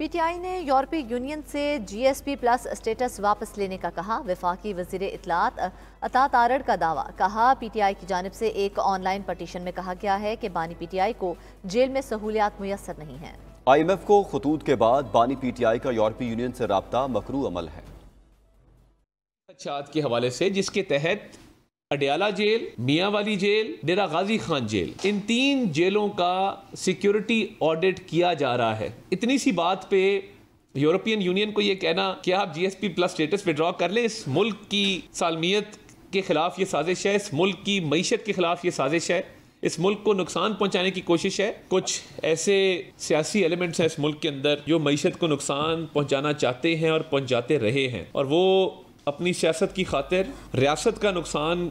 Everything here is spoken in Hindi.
पीटीआई ने यूरोपीय यूनियन से जीएसपी प्लस स्टेटस वापस लेने का कहा वफाकी वजीर इतलात अता तारड़ का दावा कहा पीटीआई की जानब से एक ऑनलाइन पटिशन में कहा गया है कि बानी पीटीआई को जेल में सहूलियात मुयसर नहीं है आईएमएफ को खतूत के बाद बानी पीटीआई का यूरोपीय यूनियन से रबता मकरू अमल है के हवाले से जिसके तहत Adiala jail Mianwali jail Dera Ghazi Khan jail इन तीन जेलों का सिक्योरिटी ऑडिट किया जा रहा है इतनी सी बात पे यूरोपियन यूनियन को ये कहना कि आप जीएसपी प्लस स्टेटस विड्रॉ कर लें इस मुल्क की सालमियत के खिलाफ ये साजिश है इस मुल्क की मीशत के खिलाफ ये साजिश है इस मुल्क को नुकसान पहुंचाने की कोशिश है कुछ ऐसे सियासी एलिमेंट्स हैं इस मुल्क के अंदर जो मीशत को नुकसान पहुंचाना चाहते हैं और पहुंचाते रहे हैं और वो अपनी सियासत की खातिर रियासत का नुकसान